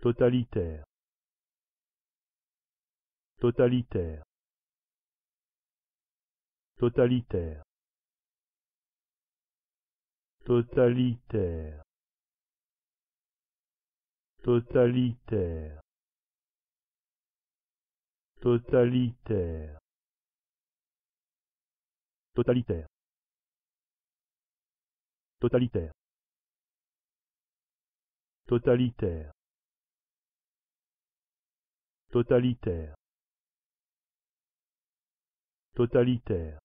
totalitaire totalitaire totalitaire totalitaire totalitaire totalitaire totalitaire totalitaire totalitaire totalitaire totalitaire